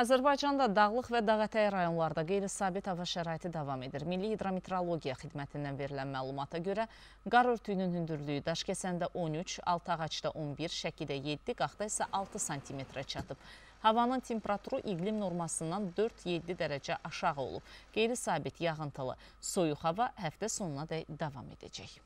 Azərbaycanda dağlıq və dağətəy rayonlarda qeyri-sabit hava şəraiti davam edir. Milli Hidrometrologiya xidmətindən verilən məlumata görə qar örtüyünün hündürlüyü Daşkəsəndə 13, Altağaçda 11, Şəkidə 7, Qaxda isə 6 sm-ə çatıb. Havanın temperaturu iqlim normasından 4-7 dərəcə aşağı olub. Qeyri-sabit yağıntılı soyuq hava həftə sonuna dək davam edəcək.